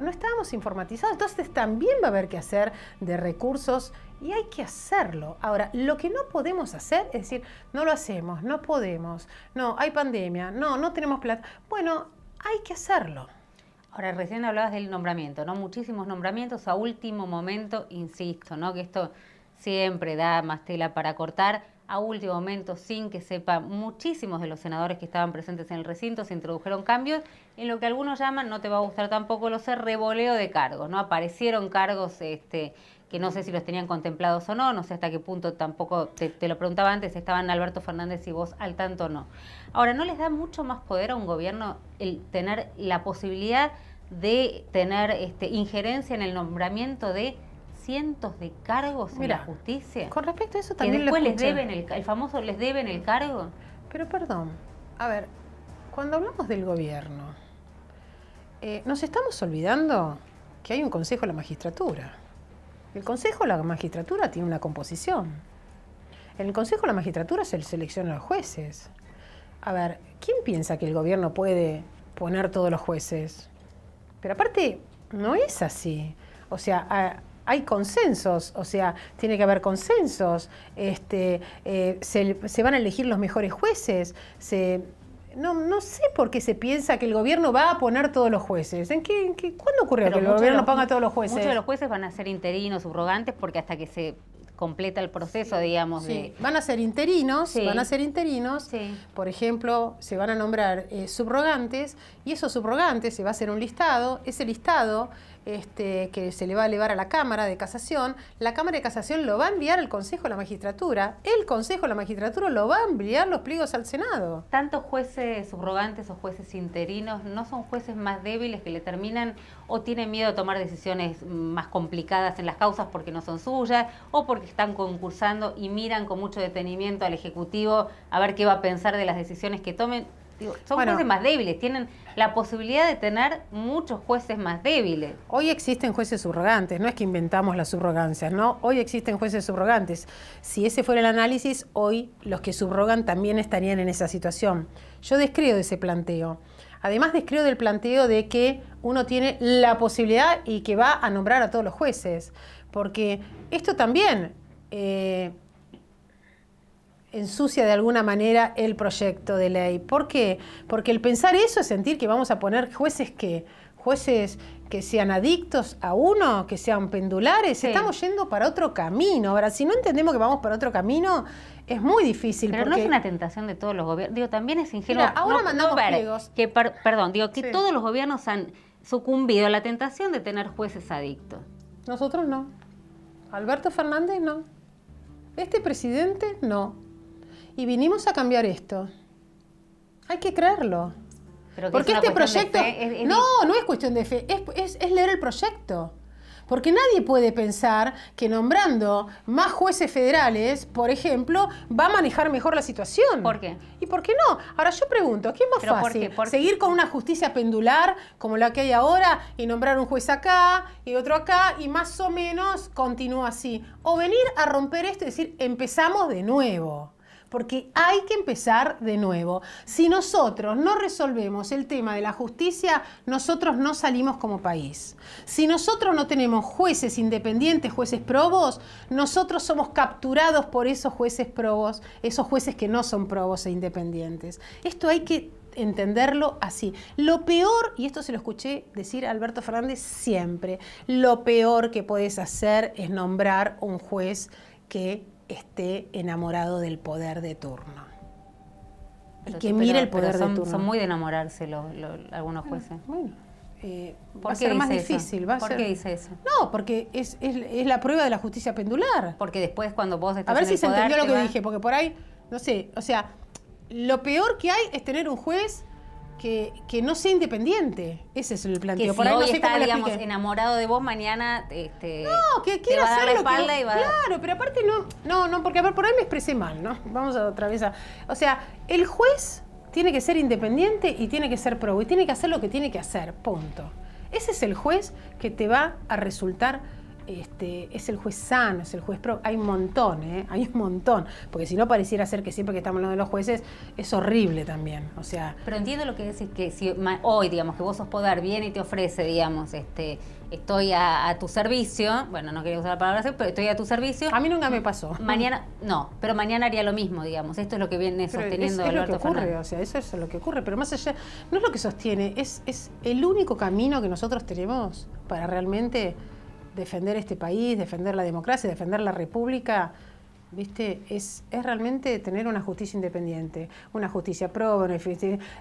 No estábamos informatizados. Entonces también va a haber que hacer de recursos y hay que hacerlo. Ahora, lo que no podemos hacer es decir, no lo hacemos, no podemos, no, hay pandemia, no, no tenemos plata. Bueno, hay que hacerlo. Ahora, recién hablabas del nombramiento, ¿no? Muchísimos nombramientos a último momento, insisto, ¿no? Que esto siempre da más tela para cortar. A último momento, sin que sepa, muchísimos de los senadores que estaban presentes en el recinto se introdujeron cambios en lo que algunos llaman, no te va a gustar tampoco, lo ser, revoleo de cargos, ¿no? Aparecieron cargos este, que no sé si los tenían contemplados o no, no sé hasta qué punto tampoco, te, lo preguntaba antes, estaban Alberto Fernández y vos al tanto o no. Ahora, ¿no les da mucho más poder a un gobierno el tener la posibilidad de tener este, injerencia en el nombramiento de cientos de cargos en la justicia? Con respecto a eso también... ¿Y después les deben el, el famoso les deben el cargo. Pero perdón, a ver, cuando hablamos del gobierno, eh, nos estamos olvidando que hay un Consejo de la Magistratura. El Consejo de la Magistratura tiene una composición. El Consejo de la Magistratura se selecciona a los jueces. A ver, ¿quién piensa que el gobierno puede poner todos los jueces? Pero aparte, no es así. O sea, hay consensos, o sea, tiene que haber consensos. Este, eh, se, se, van a elegir los mejores jueces, se, no, sé por qué se piensa que el gobierno va a poner todos los jueces. ¿En qué, en qué ¿Cuándo ocurrió que el gobierno los, ponga todos los jueces? Muchos de los jueces van a ser interinos, subrogantes, porque hasta que se completa el proceso, digamos. Van a ser interinos, van a ser interinos. Por ejemplo, se van a nombrar eh, subrogantes y esos subrogantes se va a hacer un listado. Ese listado este, que se le va a elevar a la Cámara de Casación, la Cámara de Casación lo va a enviar al Consejo de la Magistratura, el Consejo de la Magistratura lo va a enviar los pliegos al Senado. Tantos jueces subrogantes o jueces interinos no son jueces más débiles que le terminan o tienen miedo a tomar decisiones más complicadas en las causas porque no son suyas o porque están concursando y miran con mucho detenimiento al Ejecutivo a ver qué va a pensar de las decisiones que tomen son jueces más débiles, tienen la posibilidad de tener muchos jueces más débiles. Hoy existen jueces subrogantes, no es que inventamos la subrogancia, ¿no? Hoy existen jueces subrogantes. Si ese fuera el análisis, hoy los que subrogan también estarían en esa situación. Yo descreo de ese planteo. Además, descreo del planteo de que uno tiene la posibilidad y que va a nombrar a todos los jueces, porque esto también... Eh, ensucia de alguna manera el proyecto de ley. ¿Por qué? Porque el pensar eso es sentir que vamos a poner jueces que jueces que sean adictos a uno, que sean pendulares, estamos yendo para otro camino. Ahora, si no entendemos que vamos para otro camino, es muy difícil. Pero no es una tentación de todos los gobiernos. Digo, también es ingenuo. ahora mandamos que Perdón, digo, que todos los gobiernos han sucumbido a la tentación de tener jueces adictos. Nosotros no. Alberto Fernández no. Este presidente no. Y vinimos a cambiar esto. Hay que creerlo. Porque este proyecto... No, no es cuestión de fe, es, leer el proyecto. Porque nadie puede pensar que nombrando más jueces federales, por ejemplo, va a manejar mejor la situación. ¿Por qué? ¿Y por qué no? Ahora yo pregunto, ¿qué es más fácil? ¿Seguir con una justicia pendular como la que hay ahora y nombrar un juez acá y otro acá y más o menos continúa así? ¿O venir a romper esto y decir, empezamos de nuevo? porque hay que empezar de nuevo. Si nosotros no resolvemos el tema de la justicia, nosotros no salimos como país. Si nosotros no tenemos jueces independientes, jueces probos, nosotros somos capturados por esos jueces probos, esos jueces que no son probos e independientes. Esto hay que entenderlo así. Lo peor, y esto se lo escuché decir a Alberto Fernández siempre, lo peor que puedes hacer es nombrar un juez que esté enamorado del poder de turno. y que mire el poder de turno. Son muy de enamorarse algunos ah, jueces. Bueno, eh, va a ser más difícil. Va ¿Por qué dice eso? No, porque es, es, la prueba de la justicia pendular. Porque después cuando vos estás A ver si se entendió lo que dije, porque por ahí, no sé, o sea, lo peor que hay es tener un juez que, no sea independiente. Ese es el planteo. Que Por ahí hoy enamorado de vos, mañana este, no, que te va a la espalda y va Claro, pero aparte no, no, no, porque por ahí me expresé mal, ¿no? Vamos a otra vez a... O sea, el juez tiene que ser independiente y tiene que ser pro y tiene que hacer lo que tiene que hacer, punto. Ese es el juez que te va a resultar este, es el juez sano, es el juez pro. Hay un montón, ¿eh? hay un montón. Porque si no pareciera ser que siempre que estamos hablando de los jueces es horrible también. O sea. Pero entiendo lo que decís, que si hoy, digamos, que vos sos poder, viene y te ofrece, digamos, este, estoy a, tu servicio. Bueno, no quería usar la palabra pero estoy a tu servicio. A mí nunca me pasó. Mañana, no, pero mañana haría lo mismo, digamos. Esto es lo que viene sosteniendo es, es O sea, eso es lo que ocurre. Pero más allá, no es lo que sostiene, es, es el único camino que nosotros tenemos para realmente defender este país, defender la democracia, defender la república, ¿viste? Es, es realmente tener una justicia independiente, una justicia pro eh,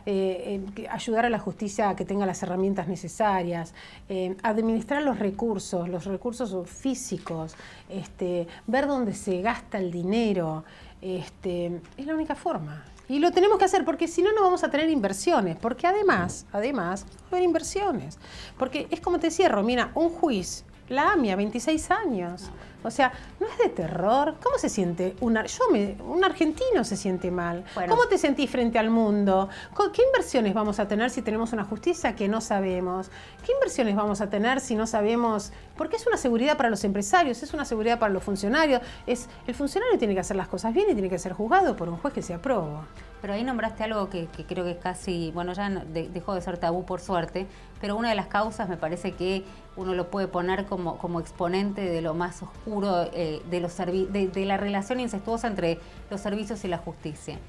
eh, ayudar a la justicia a que tenga las herramientas necesarias, eh, administrar los recursos, los recursos físicos, este, ver dónde se gasta el dinero. Este, es la única forma. Y lo tenemos que hacer porque si no, no vamos a tener inversiones. Porque además, además, va a haber inversiones. Porque es como te decía, Romina, un juiz, la AMIA, 26 años. O sea, ¿no es de terror? ¿Cómo se siente? Un, yo me, un argentino se siente mal. ¿Cómo te sentís frente al mundo? ¿Qué inversiones vamos a tener si tenemos una justicia que no sabemos? ¿Qué inversiones vamos a tener si no sabemos? Porque es una seguridad para los empresarios, es una seguridad para los funcionarios. Es, el funcionario tiene que hacer las cosas bien y tiene que ser juzgado por un juez que se aprobó. Pero ahí nombraste algo que, creo que es casi, bueno, ya dejó de ser tabú por suerte, pero una de las causas me parece que uno lo puede poner como, como exponente de lo más oscuro eh, de, los de, la relación incestuosa entre los servicios y la justicia.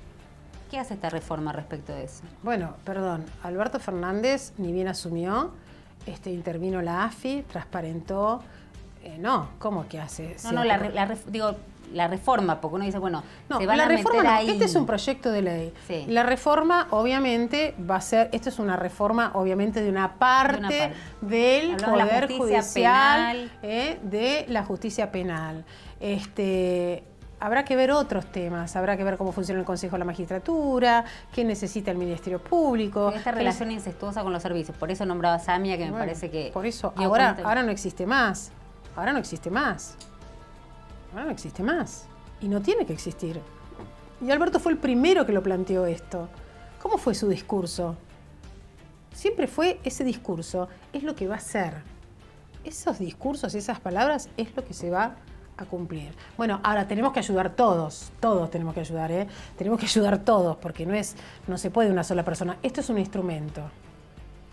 ¿Qué hace esta reforma respecto de eso? Bueno, perdón, Alberto Fernández ni bien asumió, este, intervino la AFI, transparentó. Eh, no, ¿cómo que hace? No, no, la, la, digo, la reforma, porque uno dice, bueno, no, la reforma no, este es un proyecto de ley. La reforma obviamente va a ser, esto es una reforma obviamente de una parte, del poder judicial, eh, de la justicia penal. Este, habrá que ver otros temas, habrá que ver cómo funciona el Consejo de la Magistratura, qué necesita el Ministerio Público. Esta relación incestuosa con los servicios, por eso nombraba Samia, que me parece que... Por eso, ahora, ahora no existe más, ahora no existe más. Ah, no existe más. Y no tiene que existir. Y Alberto fue el primero que lo planteó esto. ¿Cómo fue su discurso? Siempre fue ese discurso, es lo que va a ser. Esos discursos y esas palabras es lo que se va a cumplir. Bueno, ahora tenemos que ayudar todos, todos tenemos que ayudar, ¿eh? Tenemos que ayudar todos, porque no es, no se puede una sola persona. Esto es un instrumento.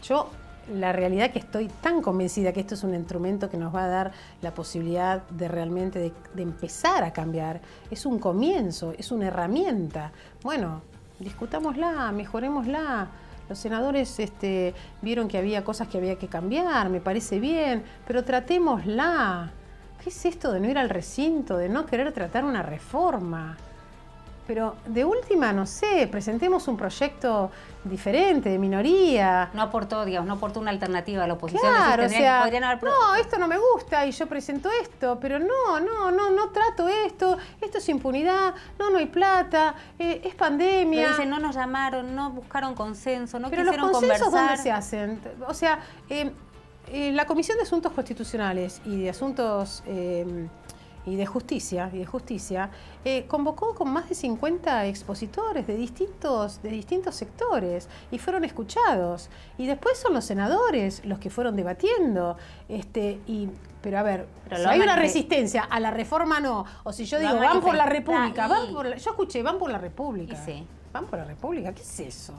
Yo la realidad que estoy tan convencida que esto es un instrumento que nos va a dar la posibilidad de realmente de, empezar a cambiar. Es un comienzo, es una herramienta. Bueno, discutámosla, mejorémosla. Los senadores este, vieron que había cosas que había que cambiar, me parece bien, pero tratémosla. ¿Qué es esto de no ir al recinto, de no querer tratar una reforma? Pero de última, no sé, presentemos un proyecto diferente, de minoría. No aportó, digamos, no aportó una alternativa a la oposición. Claro, o sea, no, esto no me gusta y yo presento esto, pero no, no, no, no trato esto, esto es impunidad, no, no hay plata, eh, es pandemia. dicen, no nos llamaron, no buscaron consenso, no quisieron conversar. Pero los consensos se hacen? O sea, eh, eh, la Comisión de Asuntos Constitucionales y de Asuntos y de justicia, y de justicia eh, convocó con más de 50 expositores de distintos, de distintos sectores y fueron escuchados. Y después son los senadores los que fueron debatiendo. Este, y, pero a ver, hay una resistencia, a la reforma no. O si yo digo, ah, van por la República, van por yo escuché, van por la República. Sí. Van por la República, ¿qué es eso?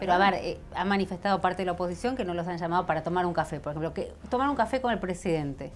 Pero a ver, eh, ha manifestado parte de la oposición que no los han llamado para tomar un café, por ejemplo, que tomar un café con el presidente.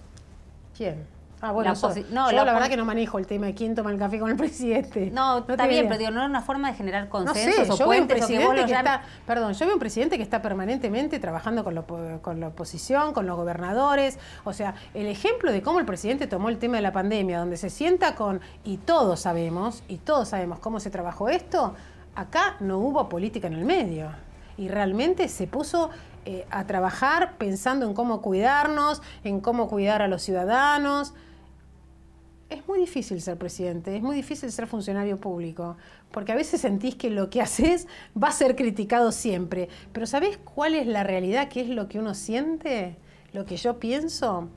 ¿Quién? Ah, bueno, yo la, verdad que no manejo el tema de quién toma el café con el presidente. No, está bien, pero digo, no es una forma de generar consenso, no sé, yo veo un presidente que, está, Perdón, yo veo un presidente que está permanentemente trabajando con, con la oposición, con los gobernadores. O sea, el ejemplo de cómo el presidente tomó el tema de la pandemia, donde se sienta con, y todos sabemos, y todos sabemos cómo se trabajó esto, acá no hubo política en el medio. Y realmente se puso eh, a trabajar pensando en cómo cuidarnos, en cómo cuidar a los ciudadanos es muy difícil ser presidente, es muy difícil ser funcionario público, porque a veces sentís que lo que haces va a ser criticado siempre. Pero ¿sabés cuál es la realidad? ¿Qué es lo que uno siente? ¿Lo que yo pienso?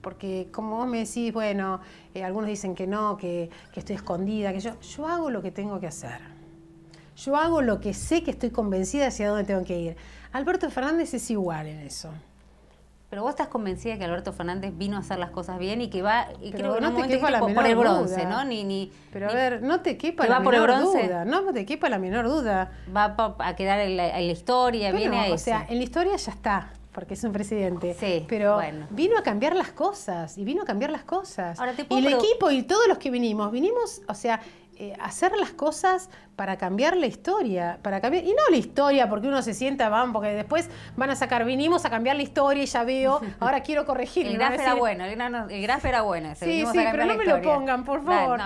Porque como vos me decís, bueno, eh, algunos dicen que no, que, que estoy escondida, que yo, yo hago lo que tengo que hacer. Yo hago lo que sé que estoy convencida hacia dónde tengo que ir. Alberto Fernández es igual en eso. Pero vos estás convencida que Alberto Fernández vino a hacer las cosas bien y que va, y creo que no te quepa la menor bronce, ¿no? Ni, ni, Pero a ver, no te quepa la menor duda, no te quepa la menor duda. Va a quedar en la, historia, viene a eso. O sea, en la historia ya está, porque es un presidente. Sí, pero vino a cambiar las cosas y vino a cambiar las cosas. y el equipo y todos los que vinimos, vinimos, o sea, eh, hacer las cosas para cambiar la historia, para cambiar, y no la historia porque uno se sienta, van, porque después van a sacar, vinimos a cambiar la historia y ya veo, ahora quiero corregir. el graf era bueno, el, graf, era bueno. sí, sí, pero no me lo pongan, por favor,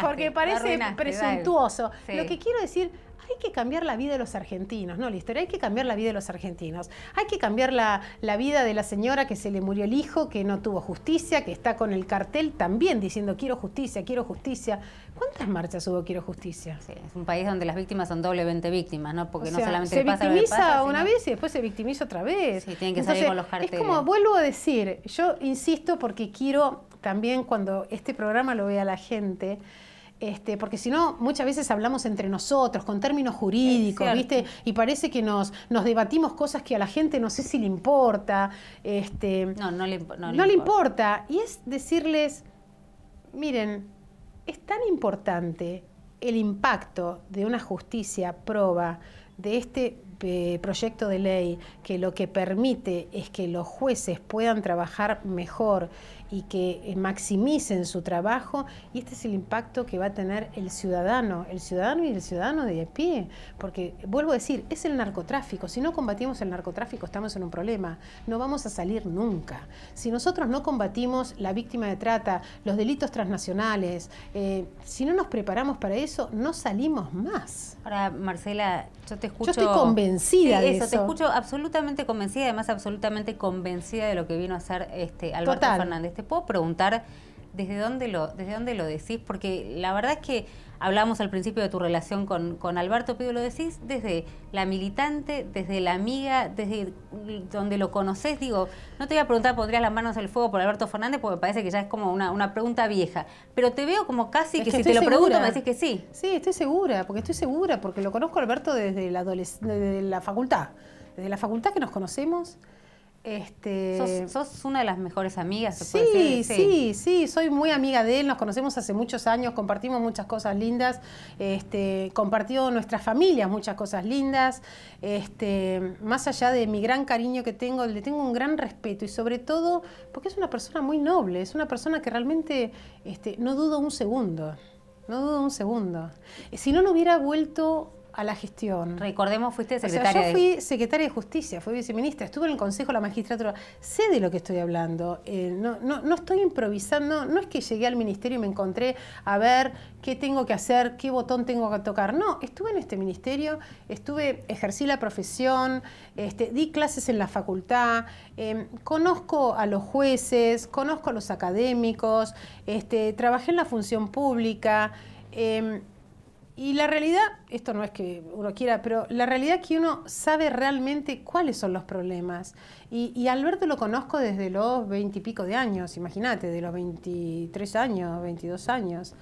porque, parece presuntuoso. Lo que quiero decir, hay que cambiar la vida de los argentinos, no la historia, hay que cambiar la vida de los argentinos, hay que cambiar la, vida de la señora que se le murió el hijo, que no tuvo justicia, que está con el cartel también diciendo quiero justicia, quiero justicia. ¿Cuántas marchas hubo quiero justicia? Sí, es un país donde las víctimas son doblemente víctimas, ¿no? Porque no solamente se pasa victimiza una vez y después se victimiza otra vez. Sí, tienen que salir con los carteles. Es como, vuelvo a decir, yo insisto porque quiero también cuando este programa lo vea la gente, este, porque si no, muchas veces hablamos entre nosotros, con términos jurídicos, ¿viste? Y parece que nos, debatimos cosas que a la gente no sé si le importa. Este, no, no le, importa. Y es decirles, miren, es tan importante el impacto de una justicia prueba de este eh, proyecto de ley que lo que permite es que los jueces puedan trabajar mejor y que eh, maximicen su trabajo y este es el impacto que va a tener el ciudadano, el ciudadano y el ciudadano de pie, porque vuelvo a decir, es el narcotráfico, si no combatimos el narcotráfico estamos en un problema, no vamos a salir nunca. Si nosotros no combatimos la víctima de trata, los delitos transnacionales, eh, si no nos preparamos para eso, no salimos más. Ahora, Marcela, yo te escucho. Yo estoy convencida de eso. Te escucho absolutamente convencida, además absolutamente convencida de lo que vino a hacer este Alberto Fernández. Te puedo preguntar desde dónde lo, desde dónde lo decís, porque la verdad es que Hablamos al principio de tu relación con, con Alberto, pero lo decís desde la militante, desde la amiga, desde donde lo conoces. Digo, no te voy a preguntar, ¿podrías las manos al fuego por Alberto Fernández, porque me parece que ya es como una, pregunta vieja. Pero te veo como casi que, si te lo pregunto me decís que sí. Sí, estoy segura, porque estoy segura, porque lo conozco a Alberto desde la, desde la facultad. Desde la facultad que nos conocemos. Este... ¿Sos, una de las mejores amigas. sí, sí, sí, soy muy amiga de él, nos conocemos hace muchos años, compartimos muchas cosas lindas, este, compartió compartido nuestras familias muchas cosas lindas, este, más allá de mi gran cariño que tengo, le tengo un gran respeto y sobre todo porque es una persona muy noble, es una persona que realmente este, no dudo un segundo, no dudo un segundo. Si no, no hubiera vuelto a la gestión. Recordemos, fuiste secretaria. yo fui secretaria de Justicia, fui viceministra, estuve en el Consejo de la Magistratura. Sé de lo que estoy hablando. Eh, no, no, estoy improvisando. No es que llegué al ministerio y me encontré a ver qué tengo que hacer, qué botón tengo que tocar. No, estuve en este ministerio, estuve, ejercí la profesión, este, di clases en la facultad, em, conozco a los jueces, conozco a los académicos, este, trabajé en la función pública. Em, y la realidad, esto no es que uno quiera, pero la realidad es que uno sabe realmente cuáles son los problemas. Y, y Alberto lo conozco desde los veintipico de años, imagínate, de los veintitrés años, veintidós años.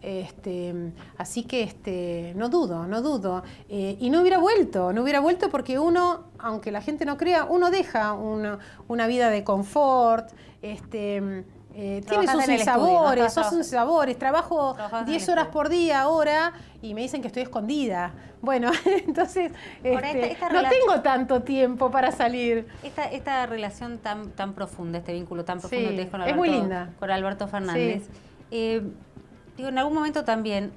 Este, así que este, no dudo, no dudo. Eh, y no hubiera vuelto, no hubiera vuelto porque uno, aunque la gente no crea, uno deja una, una vida de confort. Este, eh, tiene sus sabores, sos un sabores. Trabajo 10 horas por día ahora y me dicen que estoy escondida. Bueno, entonces este, no tengo tanto tiempo para salir. Esta, esta relación tan, tan profunda, este vínculo tan profundo que con Alberto, es muy linda. Con Alberto Fernández. Eh, digo, en algún momento también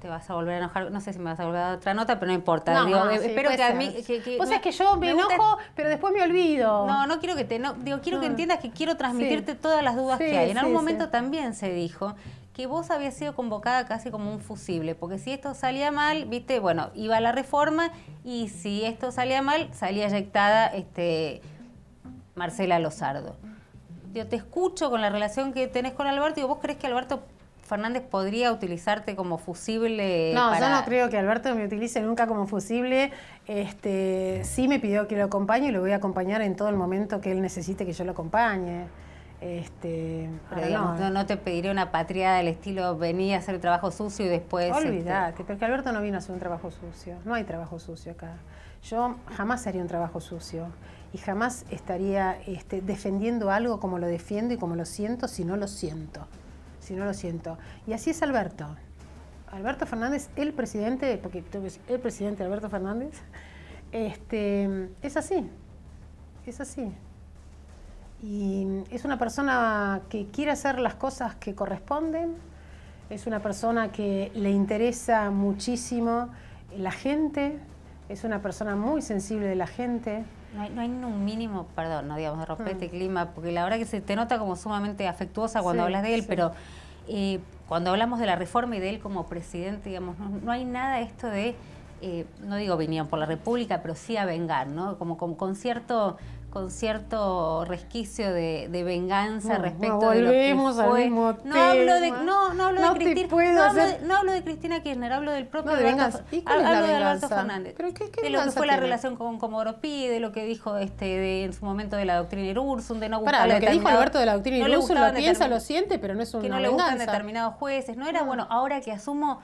te vas a volver a enojar, no sé si me vas a volver a otra nota, pero no importa. Eh, espero que a mí... Que, es que yo me, enojo, pero después me olvido. No, no quiero que te... No, digo, quiero que entiendas que quiero transmitirte todas las dudas que hay. En algún momento también se dijo que vos habías sido convocada casi como un fusible, porque si esto salía mal, viste, bueno, iba la reforma y si esto salía mal, salía ejectada este, Marcela Lozardo. Yo te escucho con la relación que tenés con Alberto y vos crees que Alberto Fernández podría utilizarte como fusible. No, yo no creo que Alberto me utilice nunca como fusible. Este, sí me pidió que lo acompañe y lo voy a acompañar en todo el momento que él necesite que yo lo acompañe. Este, no. te pediré una patriada del estilo venía a hacer el trabajo sucio y después. Este, Olvídate, porque Alberto no vino a hacer un trabajo sucio. No hay trabajo sucio acá. Yo jamás haría un trabajo sucio y jamás estaría este, defendiendo algo como lo defiendo y como lo siento si no lo siento si no lo siento. Y así es Alberto. Alberto Fernández, el presidente, porque tú ves el presidente Alberto Fernández, este, es así, es así. Y es una persona que quiere hacer las cosas que corresponden, es una persona que le interesa muchísimo la gente, es una persona muy sensible de la gente, no hay, un mínimo, perdón, no digamos, de romper este clima, porque la verdad que se te nota como sumamente afectuosa cuando hablas de él, pero eh, cuando hablamos de la reforma y de él como presidente, digamos, no, hay nada esto de, eh, no digo vinieron por la República, pero sí a vengar, ¿no? Como, como con cierto con cierto resquicio de, venganza respecto de lo que fue. no hablo de no no hablo de Cristina no hablo de, Cristina Kirchner hablo del propio de Alberto, ¿Y cuál hablo la de Alberto Fernández de lo que fue la relación con Comodoro de lo que dijo este de, en su momento de la doctrina Irurzum de no gustar lo que dijo Alberto de la doctrina Irurzum lo piensa lo siente pero no es una que no venganza. le determinados jueces no era ah. bueno ahora que asumo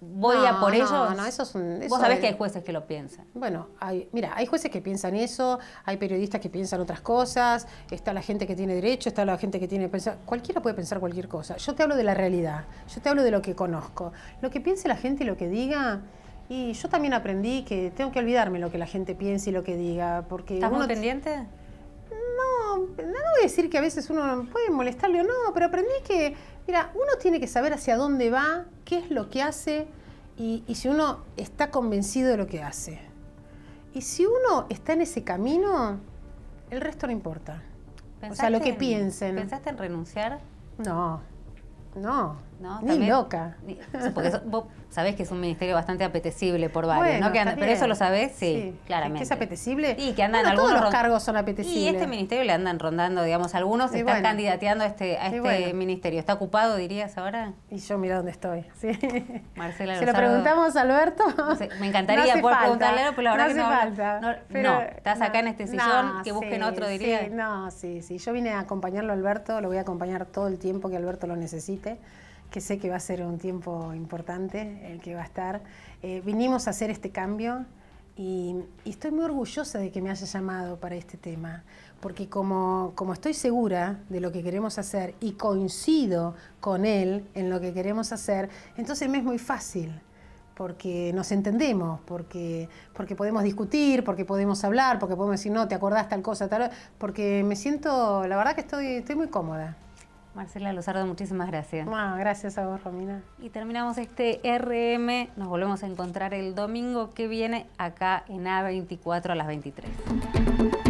voy a por ellos. eso Vos sabés que hay jueces que lo piensan. Bueno, hay, mira, hay jueces que piensan eso, hay periodistas que piensan otras cosas, está la gente que tiene derecho, está la gente que tiene pensar. Cualquiera puede pensar cualquier cosa. Yo te hablo de la realidad, yo te hablo de lo que conozco. Lo que piense la gente y lo que diga. Y yo también aprendí que tengo que olvidarme lo que la gente piense y lo que diga. Porque ¿Estás muy pendiente? No, no voy a decir que a veces uno puede molestarle o no, pero aprendí que Mira, uno tiene que saber hacia dónde va, qué es lo que hace y, si uno está convencido de lo que hace. Y si uno está en ese camino, el resto no importa. O sea, lo que piensen. ¿Pensaste en renunciar? No, no. Ni loca. porque sabés que es un ministerio bastante apetecible por varios, pero eso lo sabés, sí, claramente. Es apetecible. Y que andan algunos todos los cargos son apetecibles. Y este ministerio le andan rondando, digamos, algunos están candidateando a este, a este ministerio. ¿Está ocupado, dirías ahora? Y yo mira dónde estoy. Sí. Se lo preguntamos a Alberto. me encantaría poder preguntarle, pero la verdad no que no. Falta. No, estás acá en este sillón, que busquen otro, diría. no, sí, sí. Yo vine a acompañarlo a Alberto, lo voy a acompañar todo el tiempo que Alberto lo necesite que sé que va a ser un tiempo importante el que va a estar. Eh, vinimos a hacer este cambio y, estoy muy orgullosa de que me haya llamado para este tema, porque como, como estoy segura de lo que queremos hacer y coincido con él en lo que queremos hacer, entonces me es muy fácil porque nos entendemos, porque, porque podemos discutir, porque podemos hablar, porque podemos decir, no, te acordás tal cosa, tal, porque me siento, la verdad que estoy, estoy muy cómoda. Marcela Lozardo, muchísimas gracias. Ah, gracias a vos, Romina. Y terminamos este RM. Nos volvemos a encontrar el domingo que viene acá en A24 a las 23.